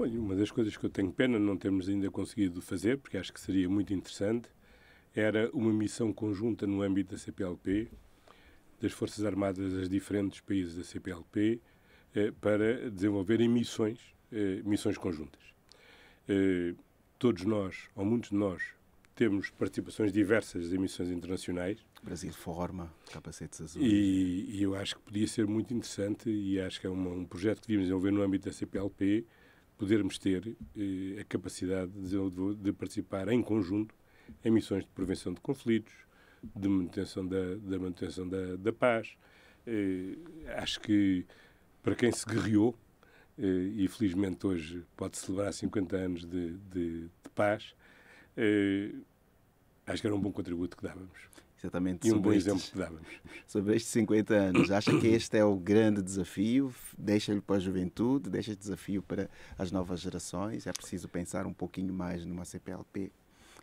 Olha, uma das coisas que eu tenho pena não termos ainda conseguido fazer, porque acho que seria muito interessante, era uma missão conjunta no âmbito da CPLP, das Forças Armadas dos diferentes países da CPLP, eh, para desenvolverem missões, eh, missões conjuntas. Eh, todos nós, ou muitos de nós, temos participações diversas em missões internacionais. Brasil forma capacetes azuis. E, e eu acho que podia ser muito interessante e acho que é uma, um projeto que devíamos desenvolver no âmbito da CPLP, podermos ter eh, a capacidade de, de, participar em conjunto em missões de prevenção de conflitos, de manutenção da, da manutenção da, da paz. Eh, acho que para quem se guerreou, eh, e felizmente hoje pode celebrar 50 anos de, de, de paz, eh, acho que era um bom contributo que dávamos exatamente e um bom exemplo estes, que dávamos. sobre estes 50 anos. Acha que este é o grande desafio? Deixa-lhe para a juventude, deixa este desafio para as novas gerações? É preciso pensar um pouquinho mais numa CPLP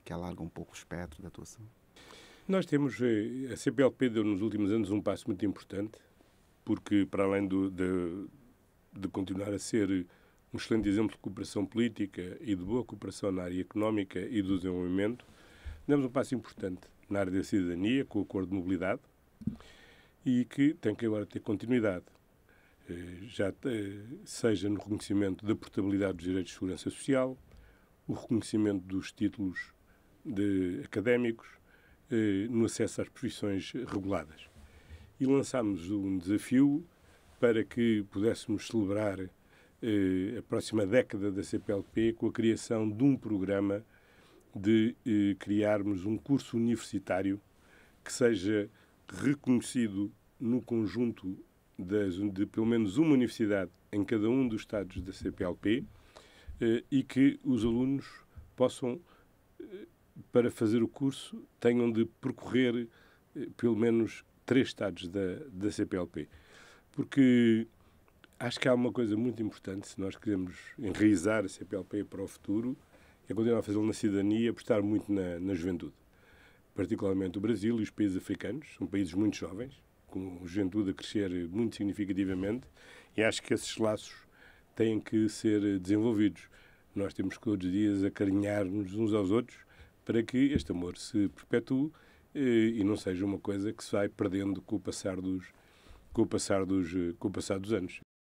que alarga um pouco o espectro da atuação? Nós temos, eh, a CPLP deu nos últimos anos um passo muito importante, porque para além do, de, de continuar a ser um excelente exemplo de cooperação política e de boa cooperação na área económica e do desenvolvimento, Demos um passo importante na área da cidadania com o acordo de mobilidade e que tem que agora ter continuidade, eh, já eh, seja no reconhecimento da portabilidade dos direitos de segurança social, o reconhecimento dos títulos de académicos, eh, no acesso às profissões reguladas. E lançámos um desafio para que pudéssemos celebrar a próxima década da CPLP com a criação de um programa de eh, criarmos um curso universitário que seja reconhecido no conjunto das, de pelo menos uma universidade em cada um dos estados da CPLP eh, e que os alunos possam, eh, para fazer o curso, tenham de percorrer eh, pelo menos três estados da, da CPLP. Porque acho que há uma coisa muito importante se nós queremos enraizar a CPLP para o futuro é continuar a fazê-lo na cidadania, apostar muito na, na juventude. Particularmente o Brasil e os países africanos, são países muito jovens, com juventude a crescer muito significativamente, e acho que esses laços têm que ser desenvolvidos. Nós temos que todos os dias acarinhar-nos uns aos outros para que este amor se perpetue eh, e não seja uma coisa que se vai perdendo com o passar dos, com o passar dos, eh, com o passar dos anos.